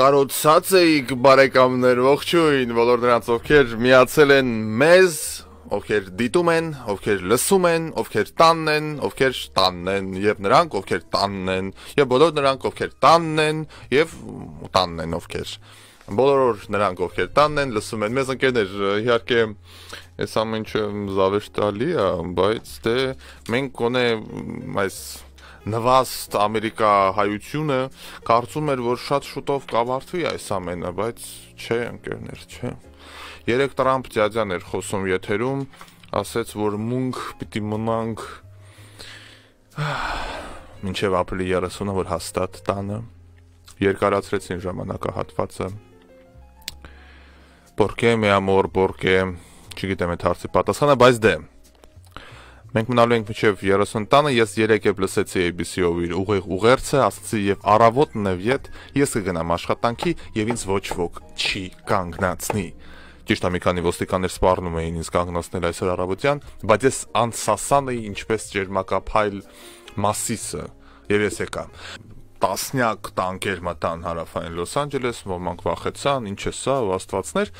կարոցած էիք բարեկամներ ողջույն բոլոր նրանց ովքեր միացել են մեզ ովքեր դիտում են, ովքեր լսում են, ովքեր տանն են, ովքեր տանն են, եւ նրանք, ովքեր տանն են, եւ բոլոր նրանք, ովքեր տանն են, եւ տանն են ովքեր։ Բոլոր նրանք, ովքեր տանն են, լսում են։ Մեզ ընկերներ, իհարկե, այս ամենը զավեշտալի է, բայց դե մենք կոնե այս նվաստ Ամերիկա հայությունը կարծում էր, որ շատ շուտով կավարտվի այս ամենը, բայց չէ, ընկերներ, չէ։ Երեք Տрамփ Ձյաձյան էր խոսում եթերում, ասաց, որ մունք պիտի մնանք մինչև ապրիլի 30-ը, որ հաստատ տանը երկարացրեցին ժամանակահատվածը։ Porque me amor, porque չգիտեմ այդ հարցի պատասխանը, բայց դե Մենք մնալու ենք մինչև 30 տանը, ես 3 եվ լսեցի ABC-ով իր ուղիղ ուղերձը, ասացի եւ առավոտ նվիետ ես կգնամ աշխատանքի եւ ինձ ոչ ոք չի կանգնացնի։ Ճիշտ է, մի քանի ոստիկաններ սպառնում էին ինձ կանգնացնել այսօր առավոտյան, բայց ես անսասան էի ինչպես ջերմակափայլ մասիսը եւ ես եկա տասնյակ տանկեր մտան հարավային Լոս Անջելես, ոմանք վախեցան, ինչ է սա, ու աստվածներ։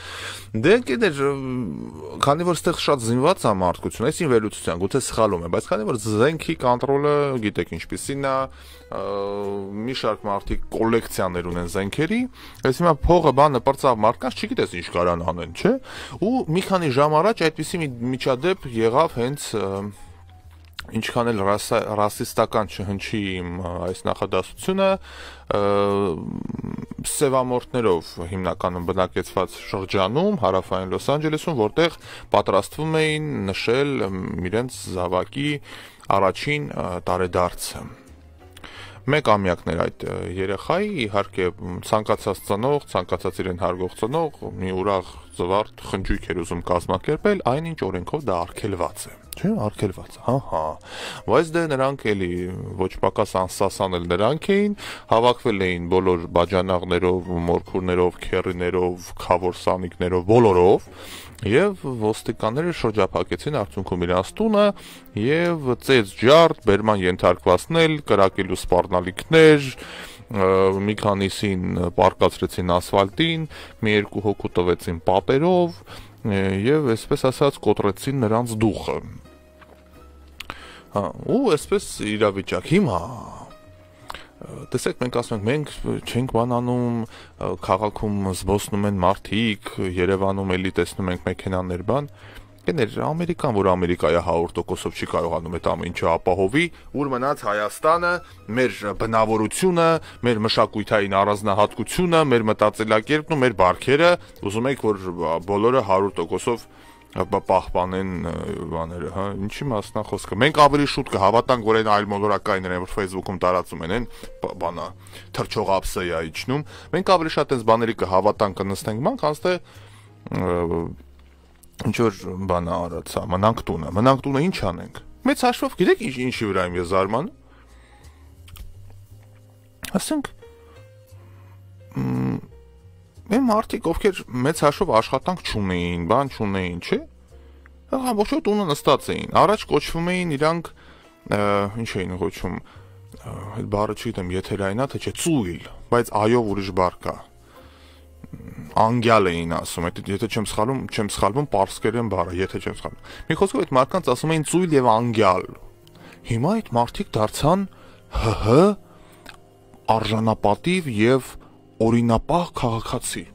Դե գիտեր, քանի որ ստեղ շատ զինված է մարդկությունը, այսին վերլուծության, գուցե սխալում է, բայց քանի որ զենքի կոնտրոլը, գիտեք ինչպեսին է, մի շարք մարդիկ կոլեկցիաներ ունեն զենքերի, այս հիմա փողը բանը պրծավ մարդկանց, չգիտես ինչ կարան անեն, չէ՞։ Ու մի քանի ժամ առաջ այդպիսի միջադեպ եղավ հենց ինչքան էլ ռասիստական չհնչի իմ այս նախադասությունը սևամորտներով հիմնականում բնակեցված շրջանում, հարավային Լոս Անջելեսում, որտեղ պատրաստվում էին նշել իրենց զավակի առաջին տարեդարձը։ Մեկ ամյակներ այդ երեխայի իհարկե ցանկացած ծնող, ցանկացած իրեն հարգող ծնող մի ուրախ զվարթ խնջույք էր ուզում կազմակերպել, այնինչ օրենքով դա արգելված է։ Չէ, արգելված։ Ահա։ հա։ Բայց դե նրանք էլի ոչ պակաս անսասան էլ նրանք էին, հավաքվել էին բոլոր բաջանաղներով, մորքուրներով, քերիներով, խավոր սանիկներով, բոլորով եւ ոստիկանները շրջափակեցին արդյունքում իրանց տունը եւ ծեց ջարդ, բերման ենթարկվածնել, կրակելու սպառնալիքներ, մի քանիսին պարկացրեցին ասֆալտին, մի երկու հոգու տվեցին պապերով, եւ այսպես ասած կոտրեցին նրանց դուխը։ Հա, ու այսպես իրավիճակ հիմա տեսեք մենք ասում ենք մենք չենք բանանում քաղաքում զբոսնում են մարդիկ Երևանում էլի տեսնում ենք մեքենաներ բան կներ Ամերիկան, որ Ամերիկայը 100%-ով չի կարողանում այդ ամեն ինչը ապահովի, ուր մնաց Հայաստանը, մեր բնավորությունը, մեր մշակութային առանձնահատկությունը, մեր մտածելակերպն ու մեր բարքերը, ուզում եք որ բոլորը 100%-ով պահպանեն բաները, հա, ինչի մասն է խոսքը։ Մենք ավելի շուտ կհավատանք, որ այն այլմոլորակայինն է, որ Facebook-ում տարածում են, են բանա, թրջող ապսեյա իջնում։ Մենք ավելի շատ այս բաների կհավատանք, կնստենք մանք, հաստատ ինչ որ բան արած, մնանք տունը, մնանք տունը ինչ անենք։ Մեծ հաշվով գիտեք ինչ ինչի վրա եմ ես զարմանում։ Ասենք մեմ մարդիկ ովքեր մեծ հաշվով աշխատանք չունեին, բան չունեին, չէ՞։ Հա, ոչ ոք տունը նստած էին։ Առաջ կոչվում էին իրանք ինչ էին կոչում այդ բառը չգիտեմ եթերայինա թե չէ ծուիլ բայց այով ուրիշ բառ կա անգյալ էին ասում, եթե չեմ սխալվում, չեմ սխալվում, պարսկերեն բառը, եթե չեմ սխալվում։ Մի խոսքով այդ մարդկանց ասում էին ծույլ եւ անգյալ։ Հիմա այդ մարդիկ դարձան ՀՀ արժանապատիվ եւ օրինապահ քաղաքացի։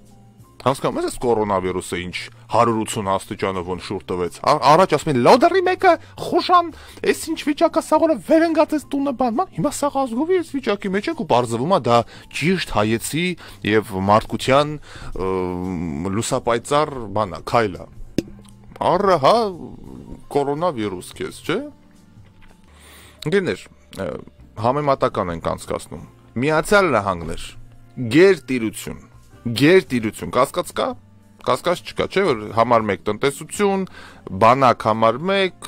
Հասկանում ես, կորոնավիրուսը ինչ 180 աստիճանով ոնց շուր տվեց։ Առաջ ասում են լոդերի մեկը խոշան, այս ինչ վիճակա սաղորը վերընկած է տունը բան, մա հիմա սաղ ազգովի այս վիճակի մեջ եք ու բարձվում է դա ճիշտ հայեցի եւ մարդկության լուսապայծառ բանա, քայլա։ Արը հա կորոնավիրուս կես, չէ՞։ Գներ, համեմատական ենք անցկացնում։ Միացյալ Նահանգներ, գերտիրություն գերտիրություն կասկած կա կասկած չկա, չէ՞ որ համար 1 տնտեսություն, բանակ համար 1,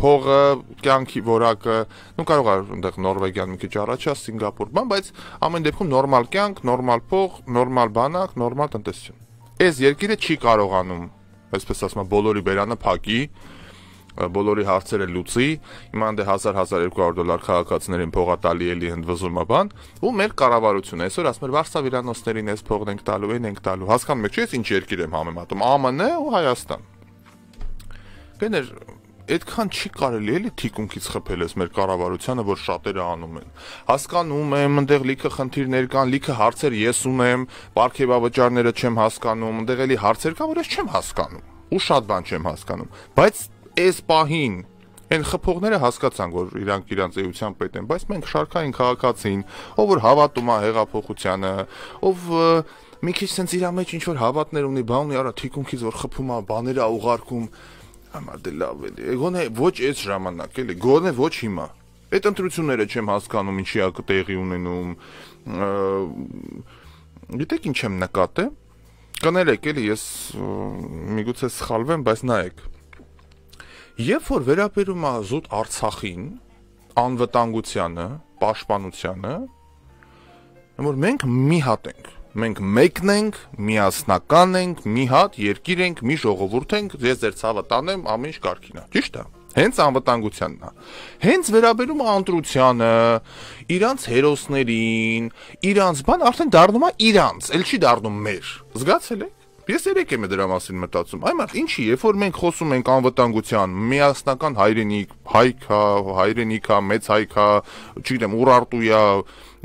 փողը, կյանքի որակը, նու կարող է այնտեղ Նորվեգիան մի քիչ առաջ է, Սինգապուր, բան, բայց ամեն դեպքում նորմալ կյանք, նորմալ փող, նորմալ բանակ, նորմալ տնտեսություն։ Այս երկիրը չի կարողանում, այսպես ասում, բոլորի բերանը փակի, բոլորի հարցերը լուծի, հիմա այնտեղ 1000-1200 դոլար քաղաքացիներին փողատալի էլի հնդվզումա բան, ու մեր կառավարությունը այսօր ասում էր Վարշավիրանոցներին էս փողն ենք տալու, այն ենք տալու։ Հասկանում եք, չէ՞, ինչ երկիր եմ համեմատում, ԱՄՆ ու Հայաստան։ Գներ այդքան չի կարելի էլի թիկունքից խփել ես մեր կառավարությանը, որ շատերը անում են։ Հասկանում եմ, այնտեղ լիքը խնդիրներ կան, լիքը հարցեր ես ունեմ, ապարքեվավճարները չեմ հասկանում, այնտեղ էլի հարցեր կան, որ ես չեմ հասկանում ու շատ բան չեմ հասկանում, բայց այս պահին Են խփողները հասկացան, որ իրանք իրանք էության պետ են, բայց մենք շարքային քաղաքացին, ով որ հավատում է հեղափոխությանը, ով մի քիչ sense իր մեջ ինչ որ հավատներ ունի, բան ունի, արա թիկունքից որ խփում է, բաներ է ուղարկում, համար դե լավ է։ Գոնե ոչ այս ժամանակ էլի, գոնե ոչ հիմա։ Այդ ընտրությունները չեմ հասկանում, ինչի է տեղի ունենում։ Գիտեք ինչ եմ նկատել։ Կներեք էլի, ես միգուցե սխալվեմ, բայց նայեք Երբ որ վերաբերում է զուտ Արցախին, անվտանգությանը, պաշտպանությանը, որ մենք մի հատ ենք, մենք մեկն ենք, միասնական ենք, մի հատ երկիր ենք, մի ժողովուրդ ենք, ես ձեր ցավը տանեմ, ամեն ինչ կարքին է։ Ճիշտ է։ Հենց անվտանգությանն է։ Հենց վերաբերում է անտրությանը, իրանց հերոսներին, իրանց բան արդեն դառնում է իրանց, ել չի դառնում մեր։ Զգացել եք։ Ես երեք եմ դրա մասին մտածում։ Այո, ինչի, երբ որ մենք խոսում ենք անվտանգության, միասնական հայրենիք, հայքա, հայրենիքա, մեծ հայքա, չգիտեմ, ուրարտույա,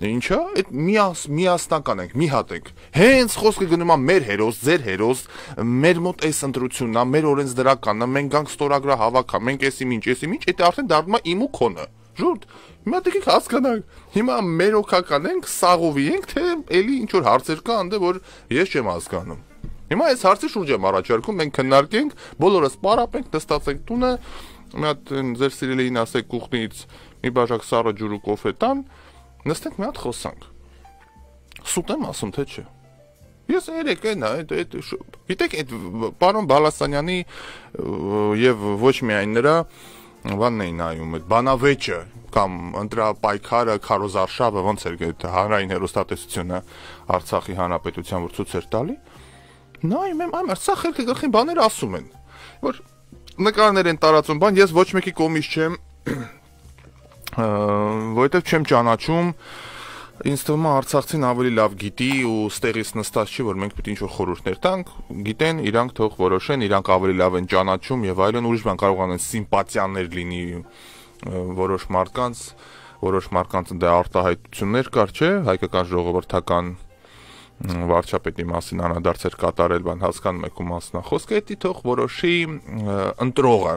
ինչա, այդ միաս միասնական ենք, մի հատ ենք։ Հենց խոսքը գնում է մեր հերոս, ձեր հերոս, մեր մոտ այս ընտրությունն է, մեր օրենսդրականն է, մենք գանք ստորագրա հավաքա, մենք էսի ինչ, էսի ինչ, դա արդեն դառնում է իմ ու քոնը։ Ժուրտ, հիմա դուք հասկանաք, հիմա մեր օկական ենք, սաղովի ենք, թե էլի ինչ որ հարցեր կա, անդե որ ես չեմ հասկանում։ Հիմա այս հարցի շուրջ եմ առաջարկում, մենք քննարկենք, բոլորս պարապենք, նստացենք տունը, մի հատ ձեր սիրելիին ասեք կուխնից մի բաժակ սառը ջուր ու կոֆե տան, նստենք մի հատ խոսանք։ Սուտ եմ ասում, թե չէ։ Ես երեք այն այդ այդ գիտեք այդ պարոն Բալասանյանի եւ ոչ միայն նրա բանն էին նայում այդ բանավեճը կամ ընտրապայքարը քարոզարշավը ոնց էր այդ հանրային հերոստատեսությունը Արցախի հանրապետության որ ցույց էր տալի նայում եմ, այմ սա խելքը գլխին բաներ ասում են, որ նկարներ են տարածում, բան ես ոչ մեկի կոմից չեմ, որովհետև չեմ ճանաչում, Ինձ թվում է Արցախցին ավելի լավ գիտի ու ստեղից նստած չի, որ մենք պետք է ինչ-որ խորհուրդներ տանք, գիտեն, իրանք թող որոշեն, իրանք ավելի լավ են ճանաչում եւ այլն, ուրիշ բան կարող անեն սիմպաթիաներ լինի որոշ մարդկանց, որոշ մարդկանց դա արտահայտություններ կար, չէ, հայկական ժողովրդական վարչապետի մասին անդրադարձեր կատարել, բան հասկանում եք ու մասնախոսքը, դա թող որոշի ընտրողը,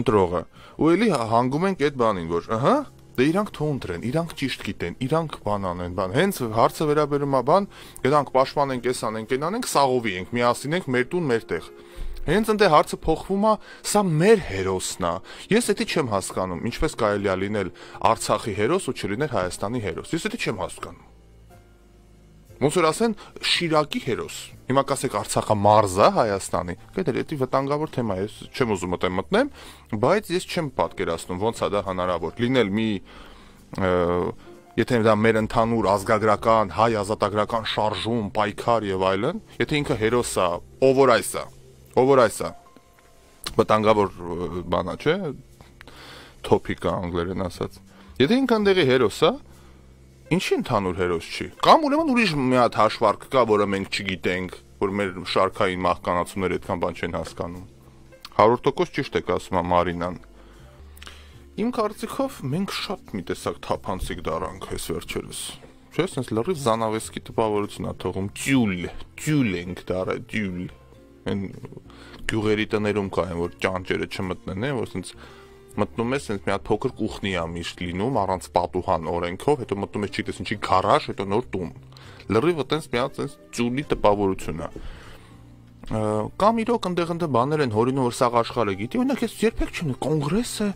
ընտրողը։ Ու էլի հանգում ենք այդ բանին, որ ըհը դե իրանք թոնտրեն, իրանք ճիշտ գիտեն, իրանք բան անեն, բան։ Հենց հարցը վերաբերում է բան, գրանք պաշտպանենք, էս անենք, այն անենք, սաղովի ենք, միասին ենք, մեր տուն, մեր տեղ։ Հենց ընդ է հարցը փոխվում է, սա մեր հերոսն է։ Ես դա չեմ հասկանում, ինչպես կարելի է լինել Արցախի հերոս ու չլինել Հայաստանի հերոս։ Ես դա չեմ հասկանում։ Ոնց որ ասեն Շիրակի հերոս։ Հիմա կասեք Արցախը մարզա Հայաստանի։ Գիտե՞ք, դա վտանգավոր թեմա է, ես չեմ ուզում մտեմ մտնեմ, բայց ես չեմ պատկերացնում ոնց է դա հնարավոր։ Լինել մի եթե դա մեր ընդհանուր ազգագրական հայ ազատագրական շարժում, պայքար եւ այլն, եթե ինքը հերոս է, ով որ այս է, ով որ այս է, վտանգավոր բանա չէ, topic-ը անգլերեն ասած։ Եթե ինքան դեղի հերոս է, Ինչի ընդհանուր հերոս չի։ Կամ ուրեմն ուրիշ մի հատ հաշվարկ կա, որը մենք չգիտենք, որ մեր շարքային մահկանացումները այդքան բան չեն հասկանում։ 100% ճիշտ եք ասում Մարինան։ Իմ կարծիքով մենք շատ մի տեսակ թափանցիկ դարանք այս վերջերս։ Չէ՞, sense լրիվ զանավեսկի տպավորություն է թողում։ Տյուլ, տյուլ ենք դարա, տյուլ։ Այն գյուղերի տներում կա այն, որ ճանճերը չմտնեն, որ sense մտնում ես այնպես մի հատ փոքր կուխնի է միշտ լինում առանց պատուհան օրենքով, հետո մտնում ես չգիտես ինչի գարաժ, հետո նոր տուն։ Լրիվը տենց մի հատ այնպես ծունի տպավորություն է։ Կամ իրոք այնտեղ այնտեղ բաներ են, հորինով որ սաղ աշխարհը գիտի, օրինակ ես երբեք չունի կոնգրեսը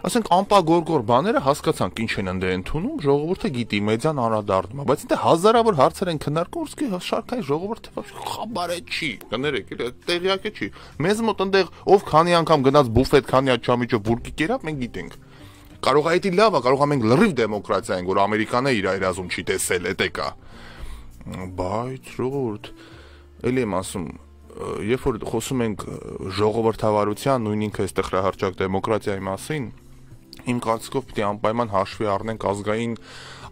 ասենք ամպագորգոր բաները հասկացանք ինչ են ընդ ընդունում, ժողովուրդը գիտի մեդիան անդրադառնում, բայց դե հազարավոր հարցեր են քննարկում, ուսկի հա- շարքային ժողովուրդը խաբարը չի, կներեք, էլ տեղյակը չի։ Մեզ մոտ այնտեղ ով քանի անգամ գնաց բուֆետ, քանի հատ չամիջը բուրկի կերավ, մենք գիտենք կարող է դա լավ է, կարող է մենք լրիվ դեմոկրատիա ենք, որ ամերիկանը իր երազում չի տեսել, էտ է կա։ Բայց ժողովուրդ, ելի եմ ասում, երբ որ խոսում ենք ժողովրդավարության, նույն ինքը այս տխրահարճակ դեմոկրատիայի մասին, իմ կարծիքով պիտի անպայման հաշվի առնենք ազգային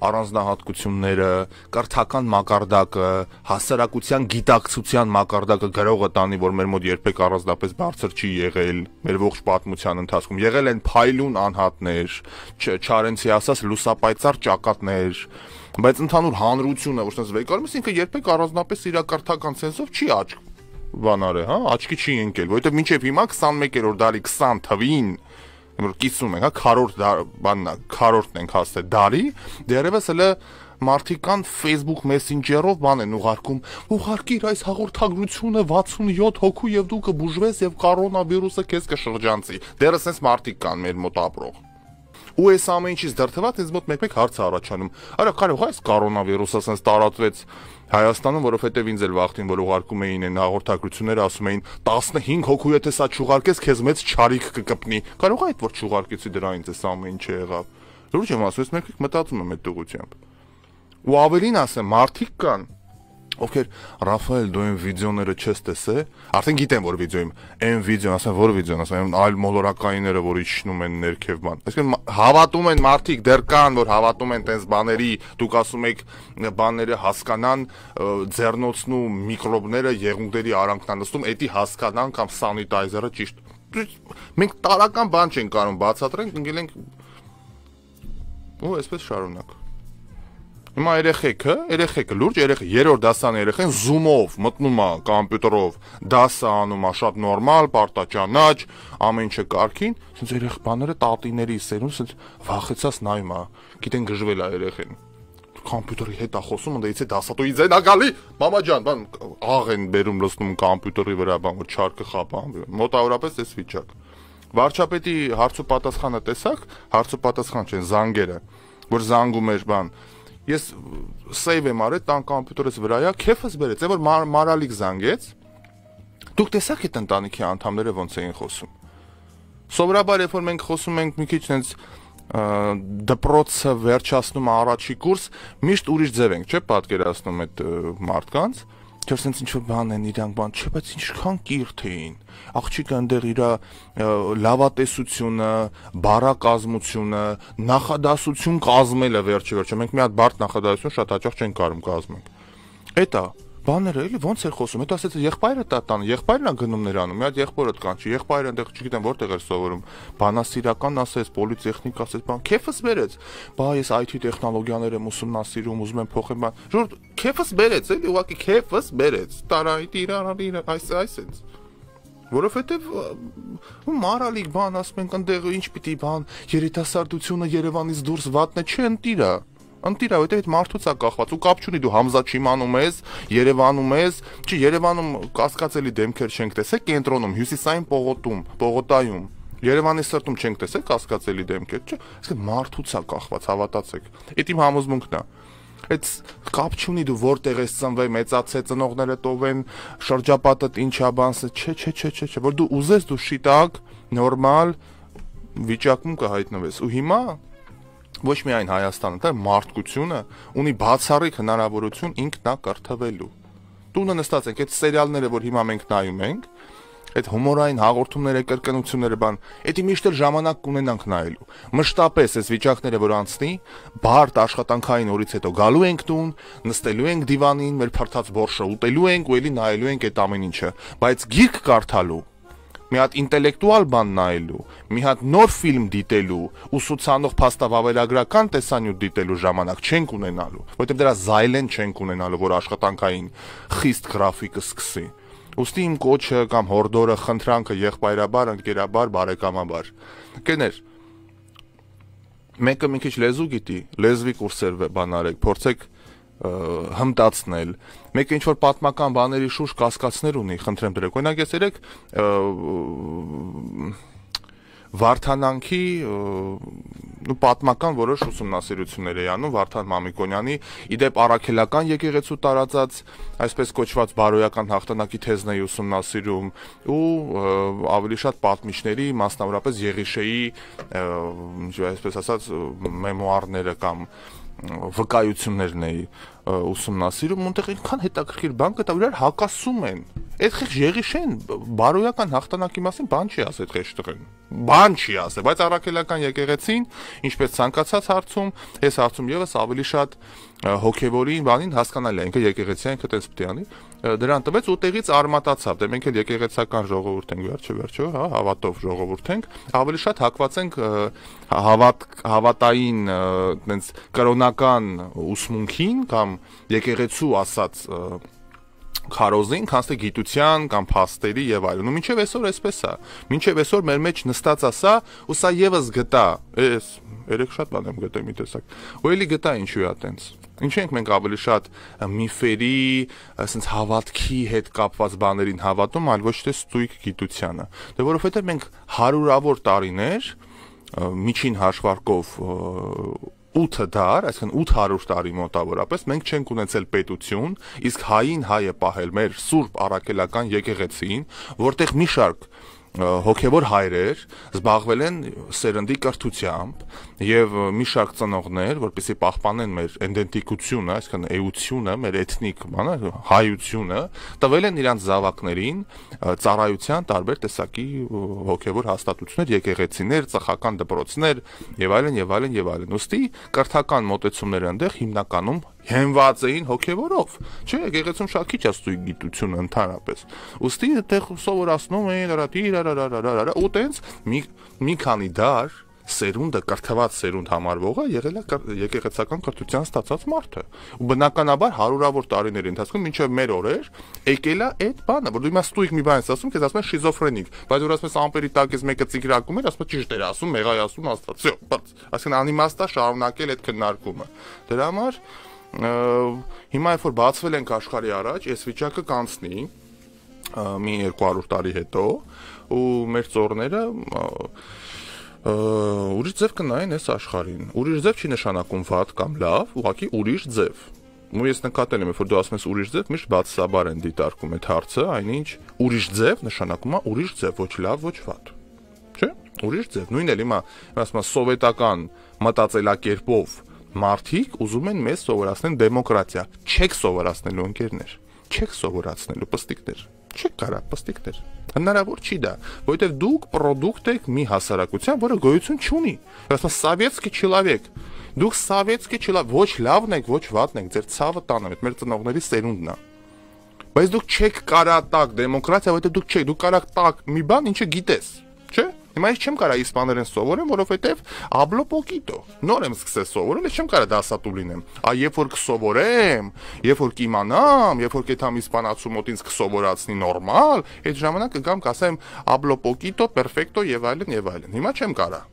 առանձնահատկությունները, կրթական մակարդակը, հասարակության գիտակցության մակարդակը գրողը տանի, որ մեր մոտ երբեք առանձնապես բարձր չի եղել մեր ողջ պատմության ընթացքում։ Եղել են փայլուն անհատներ, Չարենցի ասած լուսապայծառ ճակատներ, բայց ընդհանուր հանրությունը, որ ասես վեկարում, ինքը երբեք առանձնապես իրակարթական սենսով չի աճ բանարը, հա, աչքի չի ընկել, որովհետև մինչև հիմա 21-րդ դարի 20 թվին որ կիսում ենք, հա, քարորդ բաննա, քարորդն ենք հաստե դարի, դերևս դե հələ մարդիկ կան Facebook Messenger-ով բան են ուղարկում. ուղարկիր այս հաղորդագրությունը 67 հոգու եւ դու կբուժվես եւ կորոնավիրուսը քեզ կշրջանցի։ Դեռ էսենց մարդիկ կան մեր մոտ ապրող։ Ու այս ամեն ինչից դրթված ինձ մոտ մեկ-մեկ հարց առաջանում։ Արա կարող է այս կորոնավիրուսը ասենց տարածվեց Հայաստանում, որովհետև ինձ էլ վախտին որ ուղարկում էին այն հաղորդակցությունները, ասում էին 15 հոգու եթե սա չուղարկես, քեզ մեծ չարիք կկպնի։ Կարող է այդ որ չուղարկեցի դրա ինձ էս ամեն ինչը եղավ։ Լուրջ եմ ասում, ես մեկը մտածում եմ այդ ուղությամբ։ Ու ավելին ասեմ, մարդիկ կան, ովքեր Ռաֆայել դու այն վիդեոները չես տեսե, արդեն գիտեմ որ վիդեոյում, այն վիդեոն, ասեմ որ վիդեոն, ասեմ այլ մոլորակայինները, որ իջնում են ներքև բան։ Այսինքն հավատում են մարդիկ դեռ կան, որ հավատում են տենց բաների, դուք ասում եք բաները հասկանան, ձեռնոցն ու միկրոբները եղունգների արանքնան նստում, էդի հասկանան կամ սանիտայզերը ճիշտ։ Մենք տարական բան չենք կարող բացատրենք, ընկել ենք ու այսպես շարունակ։ Հիմա երեխեքը, երեխեքը լուրջ երեխ երրորդ դասան երեխեն Zoom-ով մտնում է համբյուտերով, դասը անում է շատ նորմալ, պարտաճանաչ, ամեն ինչը կարքին, ասես երեխ բաները տատիների սերուն, ասես վախեցած նայում է, գիտեն գժվել է երեխեն համբյուտերի հետ է խոսում, այնտեղից է դասատուի ձեն է գալի, մամա ջան, բան աղ են բերում լցնում համբյուտերի վրա, բան որ չարքը խապան, մոտավորապես էս վիճակ։ Վարչապետի հարցու պատասխանը տեսակ, հարցու պատասխան չեն զանգերը, որ զանգում էր բան ես սեյվ եմ արել տան համբյուտերից վրայա, քեֆս բերեց, այն որ մարալիկ զանգեց։ Դուք տեսաք այդ ընտանիքի անդամները ոնց էին խոսում։ Սովորաբար երբ որ մենք խոսում ենք մի քիչ հենց դպրոցը վերջացնում առաջի կուրս, միշտ ուրիշ ձև ենք, չէ՞, պատկերացնում այդ մարդկանց թե ասենց ինչ որ բան են իրանք բան չէ, բայց ինչքան կիրթ էին։ Աղջիկը այնտեղ իր լավատեսությունը, բարակազմությունը, նախադասություն կազմելը վերջի վերջը։ Մենք մի հատ բարդ նախադասություն շատ հաճախ չենք կարում կազմենք։ Էդ է, բաները էլի ո՞նց է խոսում։ Հետո ասեց եղբայրը տա տան, եղբայրն է գնում նրանում, մի հատ եղբորը տկանչի, եղբայրը այնտեղ չգիտեմ որտեղ էր սովորում։ Բանասիրական ասեց, պոլիտեխնիկ ասեց, բան քեֆս բերեց։ Բա ես IT տեխնոլոգիաներ եմ ուսումնասիրում, ուզում եմ փոխեմ։ Ժողովուրդ քեֆս բերեց, էլի ուղղակի քեֆս բերեց։ Տարայ տիրանին այս այսպես որովհետև մարալիկ բան ասում ենք այնտեղ ինչ պիտի բան երիտասարդությունը Երևանից դուրս վատնա չէ ընտիրա Ընտիր, որովհետեւ այդ մարդուց է կախված ու կապ չունի դու Համզա Չիմանում ես, Երևանում ես, չի Երևանում կասկածելի դեմքեր չենք տեսել կենտրոնում, հյուսիսային Պողոտում, Պողոտայում։ Երևանի սրտում չենք տեսել կասկածելի դեմքեր, չէ՞։ Այսինքն մարդուց է կախված, հավատացեք։ Այդ իմ համոզմունքն է այդ կապ չունի դու որտեղ ես ծնվել, մեծացել, ծնողները ով են, շրջապատդ ինչա բանսը, չէ, չէ, չէ, չէ, չէ, որ դու ուզես դու շիտակ, նորմալ վիճակում կհայտնվես։ Ու հիմա ոչ միայն Հայաստանը, այլ մարդկությունը ունի բացառիկ հնարավորություն ինքնակրթվելու։ Տունը նստած եք այդ սերիալները, որ հիմա մենք նայում ենք, այդ հումորային հաղորդումները, կրկնությունները, բան, դա միշտ էլ ժամանակ կունենանք նայելու։ Մշտապես այս վիճակները, որ անցնի, բարդ աշխատանքային օրից հետո գալու ենք տուն, նստելու ենք դիվանին, մեր փրթած բորշը ուտելու ենք ու ելի նայելու ենք այդ ամեն ինչը, բայց գիրք կարդալու մի հատ ինտելեկտուալ բան նայելու, մի հատ նոր ֆիլմ դիտելու, ուսուցանող փաստավավերագրական տեսանյութ դիտելու ժամանակ չենք ունենալու, որովհետև դրա զայլեն չենք ունենալու, որ աշխատանքային խիստ գրաֆիկը սկսի։ Ոստի իմ կոչը կամ հորդորը, խնդրանքը եղբայրաբար, ընկերաբար, բարեկամաբար։ Կներ մեկը մի քիչ լեզու գիտի, լեզվի կուրսեր բանարեք, փորձեք հմտացնել։ Մեկը ինչ որ պատմական բաների շուրջ կասկածներ ունի, խնդրեմ դրեք։ Օրինակ ես երեք Վարդանանքի ու պատմական որոշ ուսումնասիրություններ էի անում Վարդան Մամիկոնյանի իդեպ առաքելական եկեղեցու տարածած այսպես կոչված բարոյական հաղթանակի թեզն էի ուսումնասիրում ու ավելի շատ պատմիչների մասնավորապես Եղիշեի ինչու այսպես ասած մեմուարները կամ և, վկայություններն էի ուսումնասիրում, որտեղ այնքան հետաքրքիր բան կա, իրար հակասում են։ Այդ խիղճ Եղիշեն բարոյական հաղթանակի մասին բան չի ասել ղեշ տղեն։ Բան չի ասել, բայց առաքելական եկեղեցին, ինչպես ցանկացած հարցում, այս հարցում եւս ավելի շատ հոգևորի բանին հասկանալի է, ինքը եկեղեցի է, ինքը տես պետք է անի, դրան տվեց ու տեղից արմատացավ։ Դե մենք էլ եկեղեցական ժողովուրդ ենք վերջը վերջը, հա, հավատով ժողովուրդ ենք, ավելի շատ հակված ենք հավատ հավատային այնպես կրոնական ուսմունքին կամ եկեղեցու ասած քարոզին, քան թե գիտության կամ փաստերի եւ այլն։ Ու մինչեւ այսօր էսպես է։ Մինչեւ այսօր մեր մեջ նստած է սա, ու սա եւս գտա։ Էս երեք շատ բան եմ գտել մի տեսակ։ Ու էլի գտա ինչու է այտենց։ Ինչու ենք մենք ավելի շատ միֆերի, ասենց հավատքի հետ կապված բաներին հավատում, այլ ոչ թե ստույգ գիտությանը։ Դե որովհետեւ մենք հարյուրավոր տարիներ միջին հաշվարկով 8 դար, այսինքն 800 տարի մոտավորապես մենք չենք ունեցել պետություն, իսկ հային հայը պահել մեր Սուրբ Արաքելական եկեղեցին, որտեղ մի շարք հոգևոր հայրեր զբաղվել են սերնդի կրթությամբ եւ մի շարք ծնողներ, որպեսզի պահպանեն մեր իդենտիկությունը, այսինքն էությունը, մեր էթնիկ բանը, հայությունը, տվել են իրանց զավակներին ծառայության տարբեր տեսակի հոգևոր հաստատություններ, եկեղեցիներ, ծխական դպրոցներ եւ այլն եւ այլն եւ այլն։ Ոստի կրթական մոտեցումները այնտեղ հիմնականում հենված էին հոգևորով։ Չէ, եկեղեցում շատ քիչ է ստույգ գիտությունը ընդհանրապես։ Ոստի այդտեղ սովորացնում էին ռատիրարարարարարա ու տենց մի մի քանի դար սերունդը կրթված սերունդ համարվողը եղել է եկեղեցական կրթության ստացած մարդը ու բնականաբար հարյուրավոր տարիների ընթացքում մինչև մեր օրեր եկել է այդ բանը որ դու իմաց ստույգ մի բան ես ասում քեզ ասում են շիզոֆրենիկ բայց որ ասում ես ամպերի տակ ես մեկը ծիգրակում էր ասում ես ճիշտ էր ասում մեղայ ասում աստված այո բաց այսինքն անիմաստա շարունակել այդ քննարկումը դրա համար հիմա երբ որ բացվել ենք աշխարհի առաջ, այս վիճակը կանցնի մի 200 տարի հետո ու մեր ծորները ուրիշ ձև կնային այս աշխարհին։ Ուրիշ ձև չի նշանակում վատ կամ լավ, ուղղակի ուրիշ ձև։ Ու ես նկատել եմ, երբ որ դու ասում ես ուրիշ ձև, միշտ բացասաբար են դիտարկում այդ հարցը, այնինչ ուրիշ ձև նշանակում է ուրիշ ձև, ոչ լավ, ոչ վատ։ Չէ՞։ Ուրիշ ձև, նույնն էլ հիմա ասում եմ սովետական մտածելակերպով մարդիկ ուզում են մեզ սովորացնել դեմոկրատիա։ Չեք սովորացնելու ընկերներ, չեք սովորացնելու պստիկներ։ Չեք կարա պստիկներ։ Հնարավոր չի դա, որովհետև դուք product եք մի հասարակության, որը գոյություն չունի։ Այսինքն սովետский человек։ Դուք սովետский человек, ոչ լավն եք, ոչ վատն եք, ձեր ցավը տանը, այդ մեր ծնողների սերունդն է։ Բայց դուք չեք կարա տակ դեմոկրատիա, որովհետև դուք չեք, դուք կարա տակ մի բան, ինչը գիտես, չէ՞։ Հիմա ես չեմ կարա իսպաներեն սովորեմ, որովհետև hablo poquito։ Նոր եմ սկսել սովորել, ես չեմ կարա դասատու լինեմ։ Ա երբ որ կսովորեմ, երբ որ կիմանամ, երբ որ կեթամ իսպանացու մոտ ինձ կսովորացնի նորմալ, այդ ժամանակ կգամ կասեմ hablo poquito, perfecto եւ այլն եւ այլն։ Հիմա չեմ կարա։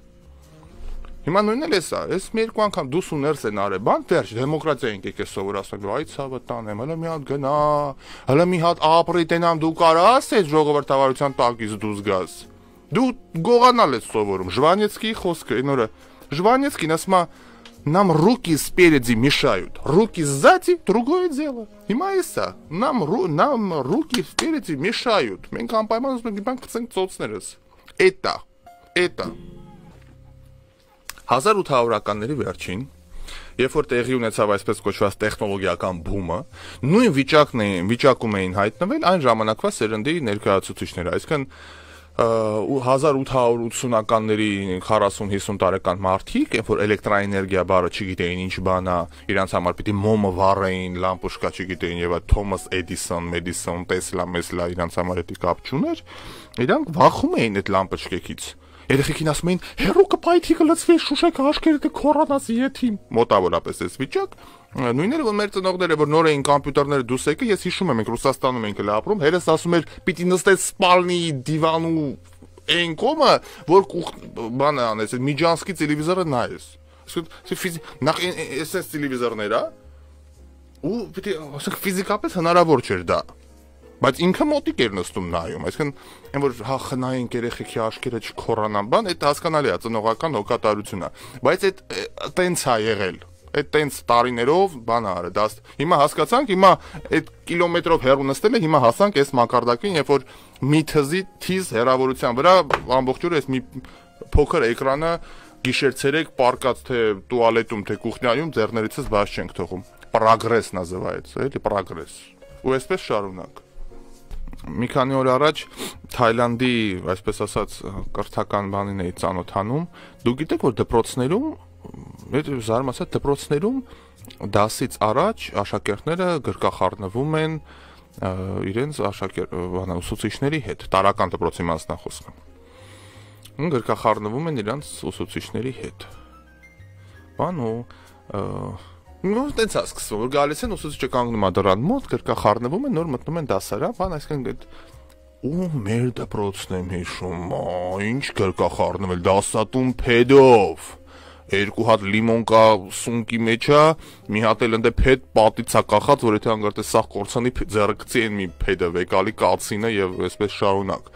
Հիմա նույնն էլ է սա, ես մի երկու անգամ դուս ու ներս են արել, բան վերջ, դե դեմոկրատիա ենք եկել սովորացնել, այ ցավը տանեմ, հələ մի հատ գնա, հələ մի հատ ապրի տենամ դու կարաս այդ ժողովրդավարության տակից դուրս գաս։ Դու գողանալ ես սովորում։ Ժվանեցկիի խոսքը այն օրը։ Ժվանեցկին ասում է Нам руки спереди мешают, руки сзади другое дело։ Հիմա էսա, нам нам руки спереди мешают։ Մենք անպայման ուզում ենք բան կցենք ծոցներս։ Էտա։ Էտա։ 1800-ականների վերջին երբ որ տեղի ունեցավ այսպես կոչված տեխնոլոգիական բումը, նույն վիճակն էին, վիճակում էին հայտնվել այն ժամանակվա սերնդի ներկայացուցիչները, այսինքն 1880-ականների 40-50 տարեկան մարդիկ, երբ որ էլեկտրաէներգիա բառը չգիտեին ինչ բան է, իրանց համար պիտի մոմը վառեին, լամպուշկա չգիտեին եւ այդ Թոմաս Էդիսոն, Մեդիսոն, Տեսլա, Մեսլա իրանց համար էդի կապ չուներ, իրանք վախում էին այդ լամպուշկեքից Երեխեքին ասում էին՝ «Հերո կփայթի կլծվի, շուշեք աշկերտը կոռանաս եթի»։ Մոտավորապես էս վիճակ նույնները որ մեր ծնողները որ նոր էին համբյուտերները դուս եկել, ես հիշում եմ, մենք Ռուսաստանում էինք հլա ապրում, հերս ասում էր՝ «Պիտի նստես սպալնի դիվանու այն կոմը, որ բանը անես, միջանցքի տելևիզորը նայես»։ Իսկ նախ էս էս տելևիզորներ, հա? ու պիտի ասենք ֆիզիկապես հնարավոր չէր դա բայց ինքը մոտիկ էր նստում նայում, այսինքն այն որ հա խնայենք երեխեքի աչքերը չկորանան, բան այդ հասկանալի է, ծնողական հոգատարություն է, բայց այդ տենց է եղել այդ տենց տարիներով բան արա դաս հիմա հասկացանք հիմա այդ կիլոմետրով հեռու նստել է հիմա հասանք այս մակարդակին երբ որ մի թզի թիզ հեռավորության վրա ամբողջուրը այս մի փոքր էկրանը գիշերցերեկ պարկած թե туалетում թե կուխնյայում ձեռներիցս բաց չենք թողում պրոգրես նազывается էլի պրոգրես ու այսպես շարունակ Մի քանի օր առաջ Թայլանդի, այսպես ասած, կրթական բանին էի ծանոթանում։ Դու գիտեք, որ դպրոցներում, այդ զարմացա դպրոցներում դասից առաջ աշակերտները գրկախառնվում են իրենց աշակերտ բանա ուսուցիչների հետ, տարական դպրոցի մասնախոսքը։ Գրկախառնվում են իրենց ուսուցիչների հետ։ Բանո, Ну, տենց է սկսվում, որ գալիս են ուսուցիչը կանգնում է դռան մոտ, գրկախառնվում են, նոր մտնում են դասարան, բան, այսինքն այդ ու մեր դպրոցն եմ հիշում, ինչ գրկախառնվել դասատուն փեդով։ Երկու հատ լիմոն կա սունկի մեջա, մի հատ էլ ընդ է փեդ պատից է կախած, որ եթե հանգարտ է սախ կորցանի ձեռքցի են մի փեդը, վեկալի կացինը եւ այսպես շարունակ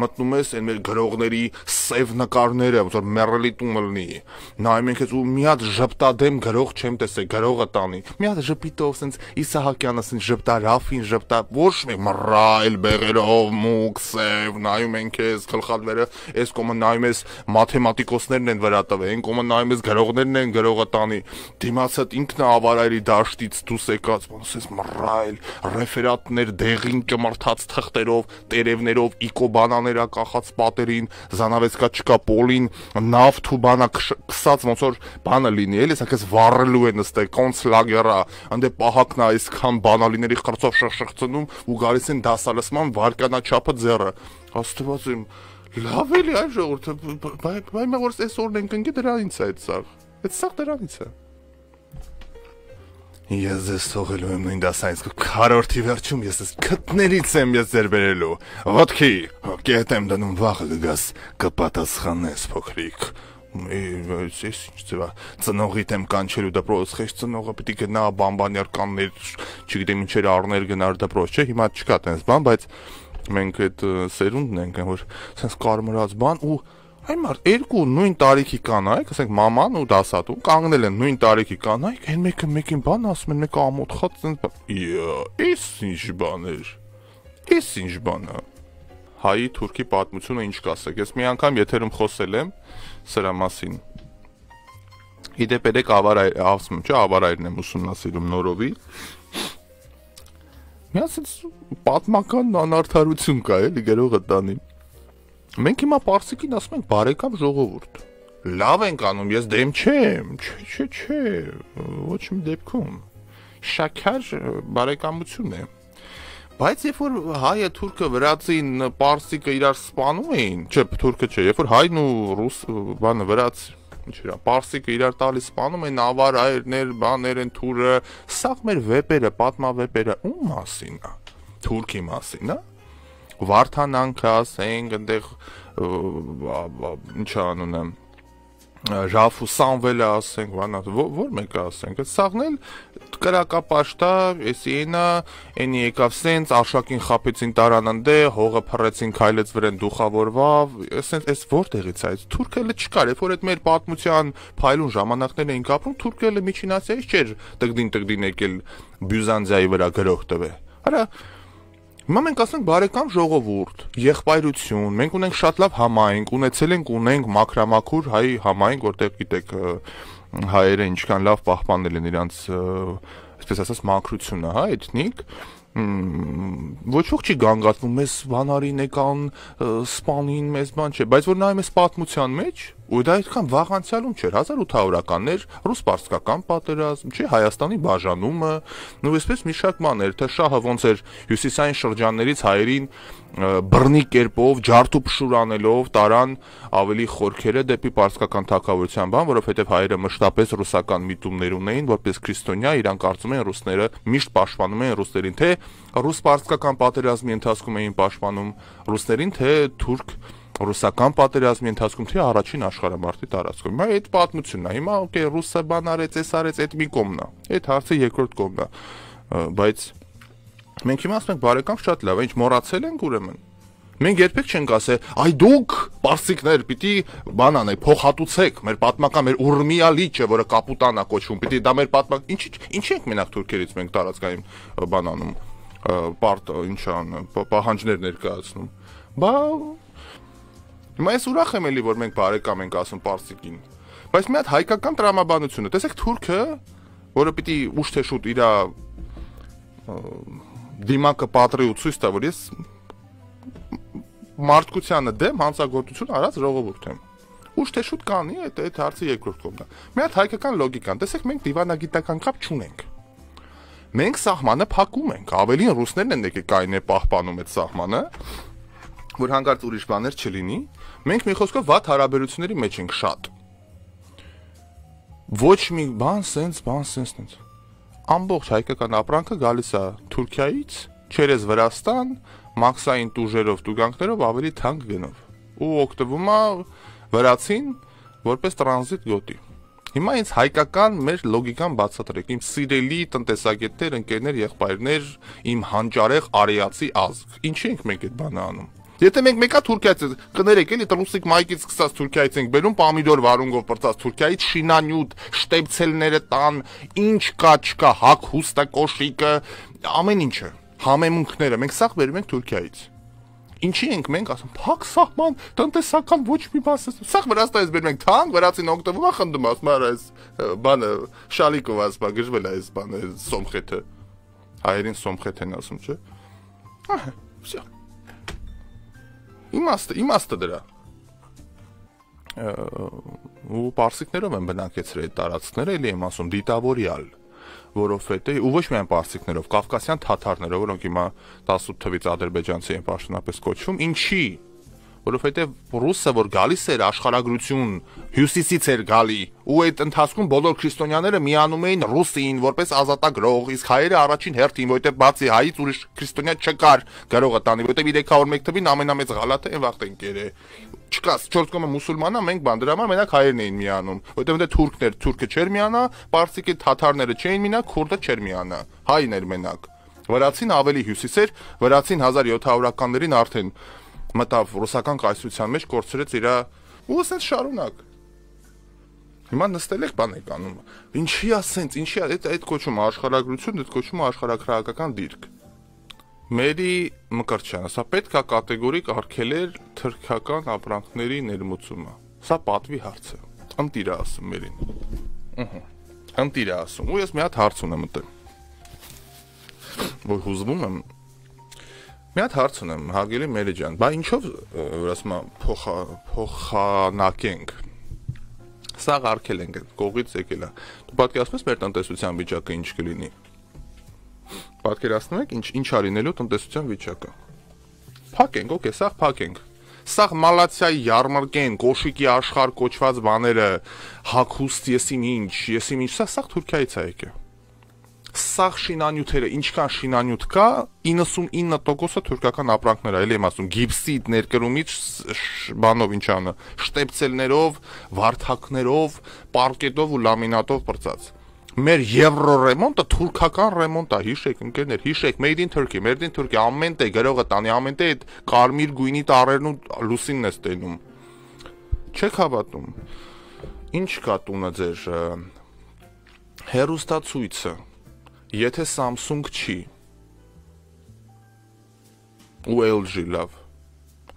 մտնում ես այն մեր գրողների սև նկարները, ոնց որ մեռելի տուն լինի։ Նայում ենք ու մի հատ ժպտադեմ գրող չեմ տեսել, գրողը տանի։ Մի հատ ժպիտով սենց Իսահակյանը սենց ժպտա Ռաֆին, ժպտա ոչ մի մռայլ բեղերով մուկ սև, նայում ենք ես գլխալվերը, այս կոմը նայում ես մաթեմատիկոսներն են վրա տվել, այն կոմը նայում ես գրողներն են գրողը տանի։ Դիմացդ ինքն է ավարայրի դաշտից դուս եկած, ոնց էս մռայլ ռեֆերատներ դեղին կմրթած թղթերով, տերևներով, իկոբանան բաներ ա կախած պատերին, զանավեսկա չկա պոլին, նավթու բանա քսած ոնց որ բանը լինի, էլի, սա քեզ վառելու են ըստե կոնցլագերա, անդե պահակն ա այսքան բանալիների խրծով շրշրցնում ու գալիս են դասալսման վարկանաչափը ձեռը։ Աստված իմ լավ էլի այ ժողովուրդը, բայց բայց մենք որս այսօրն ենք ընկե դրանից է այդ սա։ Այդ սա դրանից է։ Ես ձեզ թողելու եմ նույն դասայից քարորթի վերջում ես ես քթներից եմ ես ձեր բերելու։ Ոտքի, կետ եմ դնում վախը գգաս, կպատասխանես փոքրիկ։ Ես ես ինչ ծվա, ծնողիդ եմ կանչելու դպրոց, խեշ ծնողը պիտի գնա բամբաներ կաններ, չգիտեմ ինչեր առներ գնար դպրոց, չէ՞, հիմա չկա տենց բան, բայց մենք այդ սերունդն ենք, որ սենց կարմրած բան ու Այն մարդ երկու նույն տարիքի կանայք, ասենք մաման ու դասատուն կանգնել են նույն տարիքի կանայք, այն մեկը մեկին բան ասում են, մեկը ամոթխած ցենց «Իս ինչ բաներ»։ Իս ինչ բան է։ Հայի թուրքի պատմությունը ինչ կասեք։ Ես մի անգամ եթերում խոսել եմ սրա մասին։ Իդեպ երեք ավարայր, ասում չէ, ավարայրն եմ ուսումնասիրում նորովի։ Միասից պատմական անարդարություն կա էլի գրողը տանի։ Մենք հիմա Պարսիկին ասում ենք բարեկամ ժողովուրդ։ Լավ ենք անում, ես դեմ չեմ, չէ, չէ, չէ, ոչ մի դեպքում։ Շաքար բարեկամություն է։ Բայց երբ որ հայը, թուրքը, վրացին, պարսիկը իրար սպանում էին, չէ, թուրքը չէ, երբ որ հայն ու ռուս բանը վրաց ինչերա պարսիկը իրար տալի սպանում են ավարայերներ, բաներ են թուրը, սաղ մեր վեպերը, պատմավեպերը ու մասին է։ Թուրքի մասին է։ Վարդանանքը, ասենք, այնտեղ ինչա անունը Ժաֆու Սանվելը ասենք, բանա, որ մեկը ասենք, այդ սաղնել կրակապաշտա, էսինա, այնի եկավ սենց արշակին խապեցին տարանանդե, հողը փռեցին քայլեց վրան դուխավորվավ, սենց էս որտեղից է այդ թուրքելը չկար, երբ որ այդ մեր պատմության փայլուն ժամանակներն էինք ապրում, թուրքելը միջին ասիայից չէր տգդին տգդին եկել Բյուզանդիայի վրա գրող տվել։ Հրա Հիմա մենք ասենք բարեկամ ժողովուրդ, եղբայրություն, մենք ունենք շատ լավ համայնք, ունեցել ենք ունենք մակրամակուր հայ համայնք, որտեղ գիտեք հայերը ինչքան լավ պահպանել են իրանց, այսպես ասած, մակրությունը, հա, էթնիկ ոչ ոք չի գանգատվում մեզ վանարին եկան սպանին մեզ բան չէ բայց որ նայում ես պատմության մեջ Ու դա այդքան վաղ անցյալում չէր, 1800-ականներ, ռուս-պարսկական պատերազմ, չի Հայաստանի բաժանումը, ու այսպես մի շարք մաներ, թե շահը ոնց էր հյուսիսային շրջաններից հայերին բռնի կերպով, ջարդու փշուրանելով տարան ավելի խորքերը դեպի պարսկական թակավորության բան, որովհետև հայերը մշտապես ռուսական միտումներ ունեին, որպես քրիստոնյա իրանք կարծում են ռուսները միշտ պաշտպանում են ռուսներին, թե ռուս-պարսկական պատերազմի ընթացքում էին պաշտպանում ռուսներին, թե թուրք ռուսական պատերազմի ընթացքում, թե առաջին աշխարհամարտի տարածքում։ Հիմա այդ պատմությունն է։ Հիմա օքեյ ռուսը բան արեց, էս արեց, այդ մի կողմն է։ Այդ հարցը երկրորդ կողմն է։ Բայց մենք հիմա ասում ենք բարեկամ շատ լավ, ինչ մոռացել ենք ուրեմն։ Մենք երբեք չենք ասել, այ դուք պարսիկներ պիտի բան անեք, փոխհատուցեք մեր պատմական մեր ուրմիա լիճը, որը կապուտանա կոչվում, պիտի դա մեր պատմակ։ Ինչի՞ ինչի ենք մենակ թուրքերից մենք տարածքային բան անում, պարտ ինչա, պահանջներ ներկայացնում։ Բա Հիմա ես ուրախ եմ էլի, որ մենք բարեկամ ենք ասում Պարսիկին։ Բայց մի հատ հայկական տրամաբանությունը, տեսեք թուրքը, որը պիտի ուշ թե շուտ իր դիմակը պատրի ու ցույց տա, որ ես մարդկությանը դեմ հանցագործություն արած ժողովուրդ եմ։ Ուշ թե շուտ կանի այդ այդ հարցի երկրորդ կողմը։ Մի հատ հայկական լոգիկան, տեսեք մենք դիվանագիտական կապ չունենք։ Մենք սահմանը փակում ենք, ավելին ռուսներն են եկել կայնե պահպանում այդ սահմանը, որ հանկարծ ուրիշ բաներ չլինի, Մենք մի խոսքով վատ հարաբերությունների մեջ ենք շատ։ Ոչ մի բան, սենց, բան, սենց, սենց։ Ամբողջ հայկական ապրանքը գալիս է Թուրքիայից, Չերեզ Վրաստան, մաքսային տուժերով, տուգանքներով ավելի թանկ գնով ու օգտվում է վրացին որպես տրանզիտ գոտի։ Հիմա ինձ հայկական մեր լոգիկան բացատրեք, իմ սիրելի տնտեսագետներ, ընկերներ, եղբայրներ, իմ հանճարեղ արիացի ազգ։ Ինչի ենք մենք այդ բանը անում Եթե մենք մեկա Թուրքիայից կներեք, էլի տրուսիկ մայքից սկսած Թուրքիայից ենք բերում պամիդոր վարունգով բրծած Թուրքիայից շինանյութ, շտեպցելները տան, ինչ կա չկա, հակ հուստը կոշիկը, ամեն ինչը, համեմունքները մենք սա բերում ենք Թուրքիայից։ Ինչի ենք մենք ասում, փակ սահման, տնտեսական ոչ մի բան ասում։ Սա Վրաստանից բերում ենք թանկ, վրացին օգտվում է խնդում, ասում արա այս բանը շալիկով ասում, գժվել է այս բանը Սոմխեթը։ Հայերին Սոմխեթ են ասում, չէ՞։ Ահա, վсё։ Իմաստը, իմաստը դրա։ Ու պարսիկներով են բնակեցրել այդ տարածքները, էլի եմ ասում, դիտավորյալ որովհետեւ ու ոչ միայն պարսիկներով, կովկասյան թաթարներով, որոնք հիմա 18 թվից ադրբեջանցի են պաշտոնապես կոչվում, ինչի՞ որովհետև ռուսը որ գալիս էր աշխարհագրություն հյուսիսից էր գալի ու այդ ընթացքում բոլոր քրիստոնյաները միանում էին ռուսին որպես ազատագրող իսկ հայերը առաջին հերթին որովհետև բացի հայից ուրիշ քրիստոնյա չկար գրողը տանի որովհետև 301 թվին ամենամեծ գալատը այն վախտենկեր է չկաս 4 կոմը մուսուլմանա մենք բան դրա համար մենակ հայերն էին միանում որովհետև դա թուրքներ թուրքը չեր միանա պարսիկի թաթարները չէին միանա քուրդը չեր միանա հայն էր մենակ վրացին ավելի հյուսիս էր վրացին 1700-ականներին արդեն մտավ ռուսական կայսրության մեջ, կորցրեց իր ու ասենց շարունակ։ Հիմա նստել եք բան եք անում։ Ինչի ասենց, ինչի այդ այդ կոչում աշխարհագրություն, այդ կոչում աշխարհակրական դիրք։ Մերի Մկրտչյանը, սա պետք է կատեգորիկ արգելեր թրքական ապրանքների ներմուծումը։ Սա պատվի հարց է։ Ընտիր է ասում Մերին։ Ահա։ Ընտիր է ասում։ Ու ես մի հատ հարց ունեմ ընդ որ հուզվում եմ Մի հատ հարց ունեմ, հարգելի Մերի ջան, բա ինչով ասում եմ փոխա փոխանակենք սա ղարքել ենք կողից եկել է։ Դու պատկերացնում ես մեր տնտեսության վիճակը ինչ կլինի։ Պատկերացնում եք ինչ ինչ ա լինելու տնտեսության վիճակը։ Փակենք, օքե, սա փակենք։ Սա Մալացիայի ярմարկեն, Կոշիկի աշխարհ կոչված բաները, հակուստ, եսիմինչ, եսիմինչ, սա սա Թուրքիայից է եկել սաղ շինանյութերը, ինչքան շինանյութ կա, 99%-ը թուրքական ապրանքներ է, էլի եմ ասում, գիպսի ներկրումից բանով ինչանը, շտեպցելներով, վարդակներով, պարկետով ու լամինատով բրծած։ Մեր եվրո ռեմոնտը թուրքական ռեմոնտ է, հիշեք ընկերներ, հիշեք Made in Turkey, Made in Turkey, ամեն տեղ գրողը տանի, ամեն տեղ այդ կարմիր գույնի տարերն ու լուսինն է ստենում։ Չեք հավատում։ Ինչ կա տունը ձեր հերոստացույցը Եթե Samsung չի, ու LG լավ։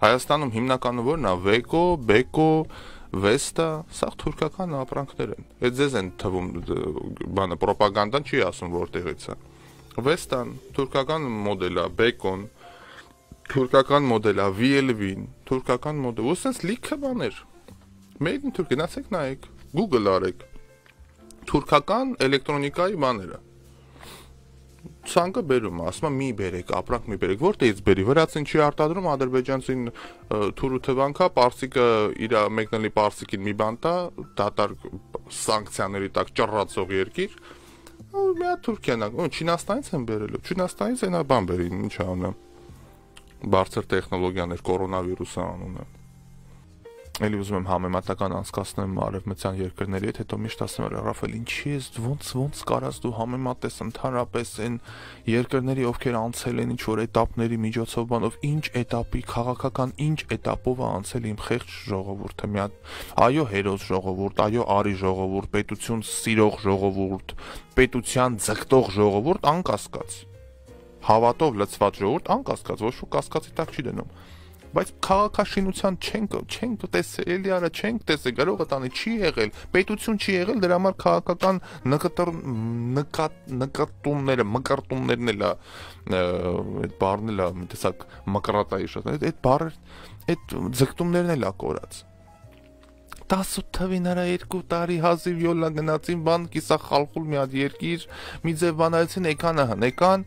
Հայաստանում հիմնականը ո՞րն է, Veko, Beko, Vesta, սա թուրքական ապրանքներ են։ Այդ ձեզ են թվում բանը ռոպագանդան չի ասում որտեղից է։ Vestan թուրքական մոդել է, Bekon թուրքական մոդել է, VLV-ն թուրքական մոդել։ Ու սենց լիքը բաներ։ Made in Turkey, գնացեք նայեք, Google արեք։ Թուրքական էլեկտրոնիկայի բաները ցանկը բերում է, ասում է՝ մի բերեք, ապրանք մի բերեք, որտեղից բերի։ Վրացին չի արտադրում, ադրբեջանցին թուրու թվանքա, Պարսիկը իր մեկնելի Պարսիկին մի բան տա, դատարկ սանկցիաների տակ ճռռացող երկիր։ Ու միա Թուրքիան, ու Չինաստանից են բերելու։ Չինաստանից ենա բան բերին, ինչա անունը։ Բարձր տեխնոլոգիաներ կորոնավիրուսը անունը։ Էլի ուզում եմ համեմատական անցկացնեմ արևմտյան երկրների հետ, հետո միշտ ասում եմ Ռաֆել, ինչի ես ոնց ոնց կարաս դու համեմատես ընդհանրապես այն երկրների, ովքեր անցել են ինչ որ этаպների միջոցով, բանով ինչ этаպի քաղաքական ինչ этаպով է անցել իմ խեղճ ժողովուրդը մի հատ։ Այո, հերոս ժողովուրդ, այո, արի ժողովուրդ, պետություն սիրող ժողովուրդ, պետության ձգտող ժողովուրդ անկասկած։ Հավատով լծված ժողովուրդ անկասկած, ոչ ոք կասկածի տակ չի դնում բայց քաղաքաշինության չենք չենք տեսել, էլի արա չենք տեսել, գրողը տանի չի եղել, պետություն չի եղել, դրա համար քաղաքական նկտր նկատ նկատումները, մկրտումներն էլա այդ բառն էլա մի տեսակ մկրատայի շատ, այդ բառը այդ ձգտումներն էլա կորած 18 թվին հրա 2 տարի հազիվ յոլա գնացին բան կիսա խալխուլ մի հատ երկիր մի ձև բանալցին էկանը հնեկան, էկան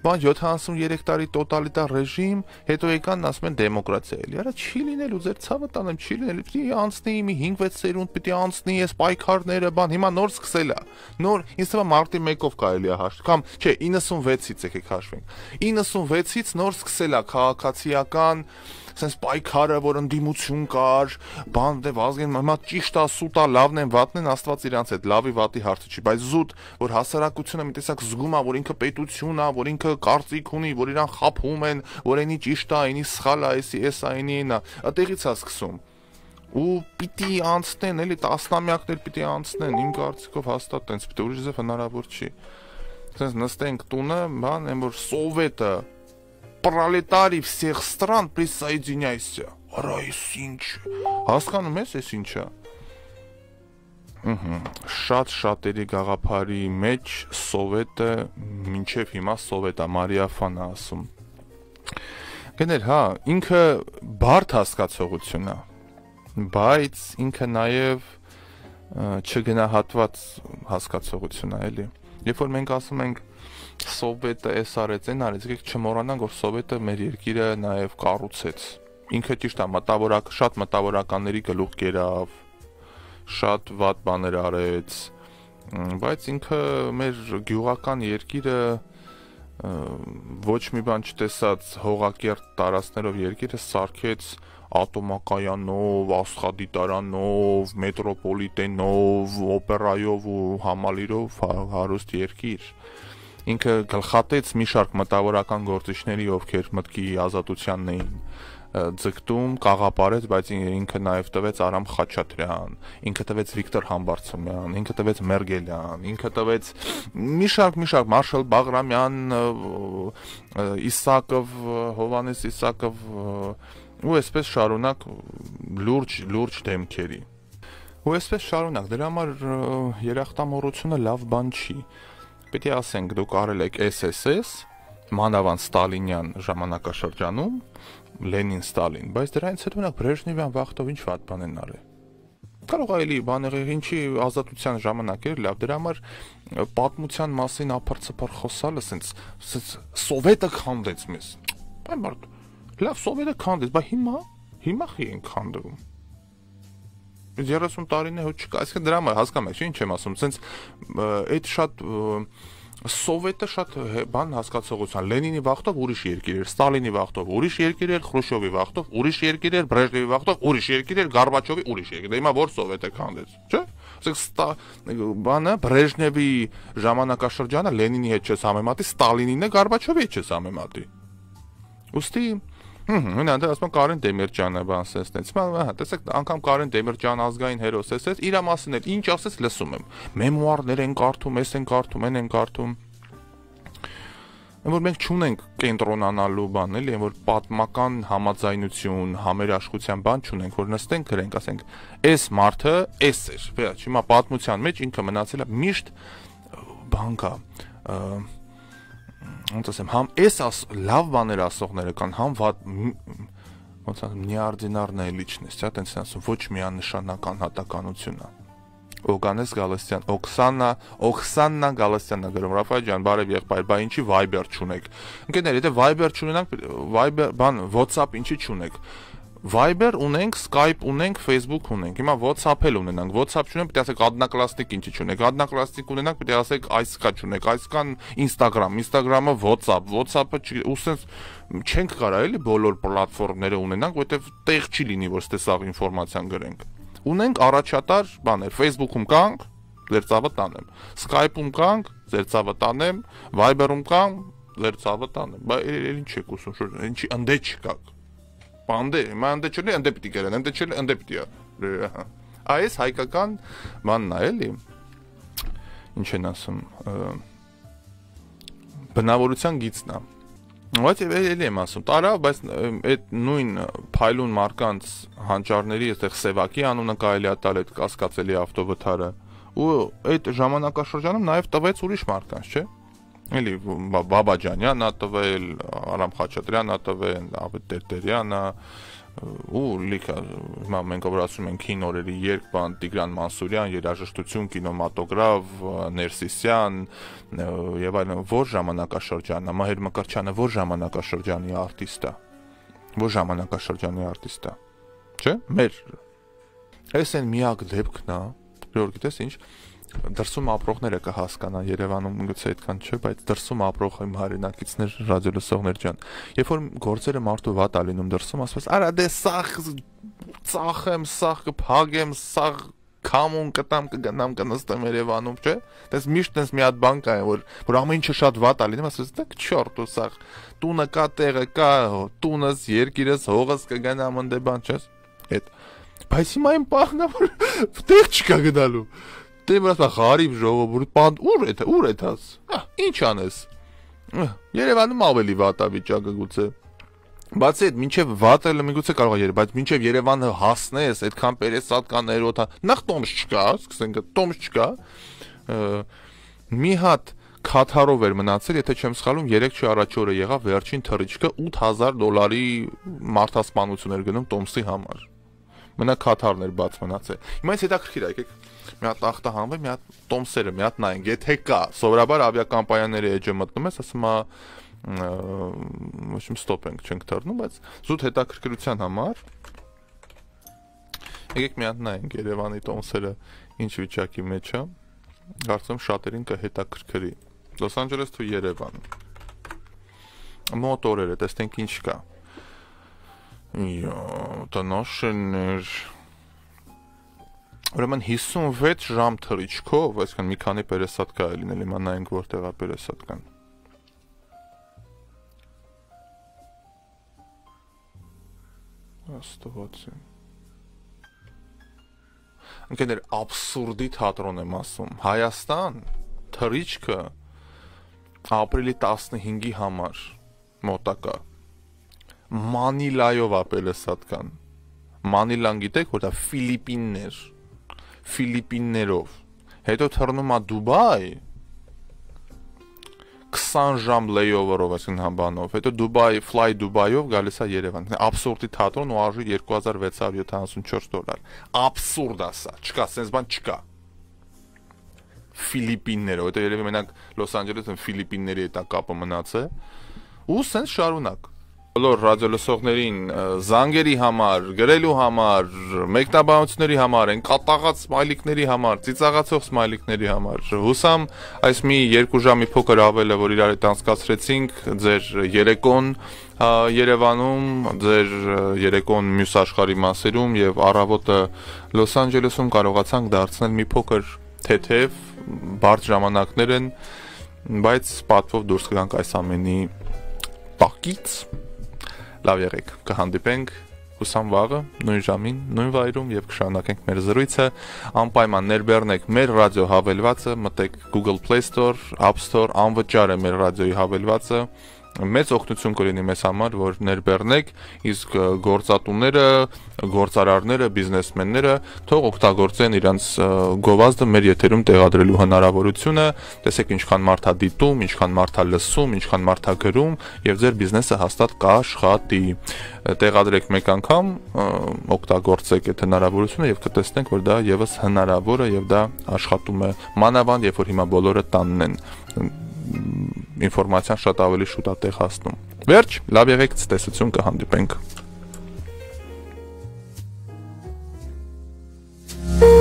բան 73 տարի տոտալիտար ռեժիմ, հետո եկան ասում են դեմոկրատիա էլի։ Արա չի լինելու, ձեր ցավը տանեմ, չի լինելու։ Պիտի անցնի մի 5-6 սերունդ, պիտի անցնի այս պայքարները, բան, հիմա նոր սկսել է։ Նոր, ինձ թվում է մարտի 1-ով կարելի է հաշ, կամ չէ, 96-ից եկեք հաշվենք։ 96-ից նոր սկսել է քաղաքացիական sense պայքարը, որ ընդդիմություն կար, բան դե Վազգեն հիմա ճիշտ ասուտա, լավն են, վատն են, Աստված իրանց այդ լավի վատի հարցը չի, բայց զուտ, որ հասարակությունը մի տեսակ զգում է, որ ինքը պետություն է, որ ինքը կարծիք ունի, որ իրան խափում են, որ այնի ճիշտ է, այնի սխալ է, էսի, էս այնի այն է, այդտեղից է սկսում ու պիտի անցնեն, էլի տասնամյակներ պիտի անցնեն, իմ կարծիքով հաստատ տենց պիտի ուրիշ ձև հնարավոր չի։ Սենց նստենք տունը, բան, այն որ սովետը պրոլետարի всех стран присоединяйся։ Արա էս ինչ։ Հասկանում ես, էս ինչա։ Ահա, շատ շատերի գաղափարի մեջ սովետը մինչև հիմա սովետա Մարիա Ֆանա ասում։ Գներ, հա, ինքը բարդ հասկացողություն է, բայց ինքը նաև չգնահատված հասկացողություն է, էլի։ Երբ որ մենք ասում ենք սովետը էս արեց, այն արեց, եկեք չմոռանանք, որ սովետը մեր երկիրը նաև կառուցեց։ Ինքը ճիշտ է, մտավորակ, շատ մտավորականների գլուխ գերավ, շատ ված բաներ արեց, բայց ինքը մեր գյուղական երկիրը ոչ մի բան չտեսած հողակերտ տարածներով երկիրը սարքեց ատոմակայանով, աստղադիտարանով, մետրոպոլիտենով, օպերայով ու համալիրով հա-, հարուստ երկիր։ Ա, ինքը գլխատեց մի շարք մտավորական գործիչների, ովքեր մտքի ազատությանն էին ձգտում, կաղապարեց, բայց ինքը նաև տվեց Արամ Խաչատրյան, ինքը տվեց Վիկտոր Համբարձումյան, ինքը տվեց Մերգելյան, ինքը տվեց մի շարք մի շարք Մարշալ Բաղրամյան, Իսակով, Հովանես Իսակով ու այսպես շարունակ լուրջ լուրջ դեմքերի։ Ու այսպես շարունակ, դրա համար երախտամորությունը լավ բան չի։ Ա, Պետք է ասենք, դուք արել եք SSS, մանավանդ Ստալինյան ժամանակաշրջանում, Լենին-Ստալին, բայց դրանից հետո նա Բրեժնևյան վախտով ինչ վատ բան են արել կարող էլի բաները ինչի ազատության ժամանակ էր լավ դրա համար պատմության մասին ափարցփար խոսալը սենց սենց սովետը քանդեց մեզ այ մարդ լավ սովետը քանդեց բայց հիմա հիմա խի են քանդում 30 տարին է հո չկա, այսինքն դրա համար հասկանում եք, ինչ եմ ասում, սենց այդ շատ Սովետը շատ բան հասկացողության Լենինի վախտով ուրիշ երկիր էր, Ստալինի վախտով ուրիշ երկիր էր, Խրուշովի վախտով ուրիշ երկիր էր, Բրեժնևի վախտով ուրիշ երկիր էր, Գարբաչովի ուրիշ երկիր։ Դե հիմա ո՞ր Սովետը քանդեց, չէ՞։ Այսինքն բանը Բրեժնևի ժամանակաշրջանը Լենինի հետ չես համեմատի, Ստալինին է, Գարբաչովի հետ չես համեմատի։ Ոստի Հմ, հունան դա ասում են Կարեն Դեմիրճյանը բան ասեցնեց։ Հիմա հա, տեսեք, անգամ Կարեն Դեմիրճյան ազգային հերոս էսեց, իր մասին էլ ինչ ասեց լսում եմ։ Մեմուարներ են կարդում, էս են կարդում, են են կարդում։ Այն որ մենք չունենք կենտրոնանալու բան, էլի, այն որ պատմական համաձայնություն, համերաշխության բան չունենք, որ նստենք գրենք, ասենք, այս մարդը էս էր։ Բայց հիմա պատմության մեջ ինքը մնացել է միշտ բանկա, ոնց ասեմ, համ էս լավ բաներ ասողները կան, համ վատ ոնց ասեմ, նիարդինարն է լիչն է, չէ՞, տենց ասում, ոչ միանշանական հատականությունն է։ Օգանես Գալստյան, Օքսանա, Օքսաննա Գալստյանն է գրում, Ռաֆայել ջան, բարև եղբայր, բա ինչի Viber չունեք։ Ընկերներ, եթե Viber չունենանք, Viber, բան, WhatsApp ինչի չունեք։ Viber ունենք, Skype ունենք, Facebook ունենք։ Հիմա WhatsApp էլ ունենանք։ WhatsApp չունենք, պետք է ասեք Adnaclastic ինչի չունեք։ Adnaclastic ունենանք, պետք է ասեք այսքա չունեք, այսքան Instagram, Instagram-ը WhatsApp, WhatsApp-ը ու sense չենք կարա էլի բոլոր պլատֆորմները ունենանք, որովհետև տեղ չի լինի, որ ստե սաղ ինֆորմացիան գրենք։ Ունենք առաջատար բաներ, Facebook-ում կանք, ձեր ցավը տանեմ։ Skype-ում կանք, ձեր ցավը տանեմ, Viber-ում կանք, ձեր ցավը տանեմ։ Բայց էլ ինչ եք ուսում, ինչի ընդե չկաք պանդե, մա ընդ չունի, ընդ պիտի գերան, ընդ չունի, ընդ պիտի։ Այս հա։ հայկական մանն է, էլի։ Ինչ են ասում, բնավորության գիծն է։ Բայց եւ էլի եմ ասում, տարավ, բայց այդ նույն փայլուն մարկանց հանճարների այդտեղ Սևակի անունը կարելի է տալ այդ կասկածելի ավտովթարը։ Ու այդ ժամանակաշրջանում նաեւ տվեց ուրիշ մարկանց, չէ՞ էլի Բաբաջանյանն ա տվել, Արամ Խաչատրյանն ա տվել, Ավետ Տերտերյանն ա ու լիքը հիմա մենք որ ասում ենք կինորերի երկբան Տիգրան Մանսուրյան, երաժշտություն, կինոմատոգրաֆ, Ներսիսյան եւ այլն որ ժամանակաշրջանն է, Մհեր Մկրչյանը որ ժամանակաշրջանի արտիստ է։ Որ ժամանակաշրջանի արտիստ է։ Չէ՞։ Մեր այս են միակ դեպքն է, որ գիտես ինչ, դրսում ապրողները կհասկանան Երևանում գուցե այդքան չէ, բայց դրսում ապրող իմ հայրենակիցներ, ռադիոլսողներ ջան, երբ որ գործերը մարդու վատ է լինում դրսում, ասում ես, արա դե սախ ծախեմ, սախ կփագեմ, սախ կամուն կտամ կգնամ կնստեմ Երևանում, չէ՞։ Դες միշտ դες մի հատ բան կա, որ որ ամեն ինչը շատ վատ է լինում, ասես, դե չորտ ու սա տունը կա, տեղը կա, տունս, երկիրս, հողս կգնամ ընդ բան, չես։ Այդ բայց հիմա այն պահն է, որ տեղ չկա գնալու։ Դե մնաց բա ղարիբ ժողովուրդ, բան ուր է դա, ուր է դա։ հա, Ինչ անես։ հա, Երևանում ավելի վատ է վիճակը գուցե։ Բացի այդ, մինչև վատը լը միգուցե կարող է երբ, բայց մինչև Երևանը հասնես, այդքան պերեսատ կան ներոթա, հա, նախ տոմս չկա, սկսենք տոմս չկա։ Մի հատ Կաթարով էր մնացել, եթե չեմ սխալվում, 3 չի առաջ օրը եղավ վերջին թռիչքը 8000 դոլարի մարտահասpanություն էր գնում տոմսի համար։ Մնա Կաթարն էր բաց մնացել։ Հիմա այս հետաքրքիր է, եկեք մի հատ ախտահանվի, մի հատ տոմսերը, մի հատ նայենք, եթե կա, սովորաբար ավիակամպանիաների էջը մտնում ես, ասում է ոչ մի ստոպ ենք չենք դառնում, բայց զուտ հետաքրքրության համար եկեք մի հատ նայենք Երևանի տոմսերը ինչ վիճակի մեջ է։ Կարծում շատերին կհետաքրքրի։ Լոս Անջելես თუ Երևան։ Մոտորերը, տեսնենք ինչ կա։ Յո, տնոշներ, Ուրեմն 56 ժամ թրիչքով, այսինքն մի քանի պերեսատ կա լինել, հիմա նայենք որտեղ է պերեսատ կան։ Աստվածը։ Ընկերներ, абսուրդի թատրոն եմ ասում։ Հայաստան թրիչքը ապրիլի 15-ի համար մոտակա Մանիլայով ապելեսատ կան։ Մանիլան գիտեք, որ դա Ֆիլիպիններ է Ֆիլիպիններով, հետո թռնում է Դուբայ 20 ժամ լեյովերով, այսինքն համբանով, հետո Դուբայ Fly Dubai-ով գալիս է Երևան։ Աբսուրդի թատրոնը արժի 2674 դոլար։ Աբսուրդ է սա, չկա, sense բան չկա։ Ֆիլիպիններով, հետո երևի մենակ Լոս Անջելեսում Ֆիլիպինների հետ է կապը մնացել։ Ու sense շարունակ բոլոր ռադիոլսողներին զանգերի համար, գրելու համար, մեկնաբանությունների համար, են կատաղած սմայլիկների համար, ծիծաղացող սմայլիկների համար։ Հուսամ այս մի 2 ժամի փոքր ավել է, որ իրար հետ անցկացրեցինք ձեր երեկոն Երևանում, ձեր երեկոն մյուս աշխարհի մասերում եւ առավոտը Լոս Անջելեսում կարողացանք դարձնել մի փոքր թեթև բարձ ժամանակներ են բայց պատվով դուրս գանք այս ամենի պակից Լավ եղեք, կհանդիպենք ուսանվաղը նույն ժամին, նույն վայրում եւ կշարունակենք մեր զրույցը։ Անպայման ներբեռնեք մեր ռադիո հավելվածը, մտեք Google Play Store, App Store, անվճար է մեր ռադիոյի հավելվածը մեծ օգնություն կլինի մեզ համար, որ ներբեռնեք, իսկ գործատուները, գործարարները, բիզնեսմենները թող օգտագործեն իրենց գովազդը մեր եթերում տեղադրելու հնարավորությունը, տեսեք ինչքան մարդա դիտում, ինչքան մարդա լսում, ինչքան մարդա գրում եւ ձեր բիզնեսը հաստատ կաշխատի։ Տեղադրեք մեկ անգամ, օգտագործեք այդ հնարավորությունը եւ կտեսնենք, որ դա եւս հնարավոր է եւ դա աշխատում է մանավանդ, երբ որ հիմա բոլորը տանն են ինֆորմացիան շատ ավելի շուտ է տեղ հասնում։ Վերջ, լավ եղեք, ցտեսություն կհանդիպենք։ Thank you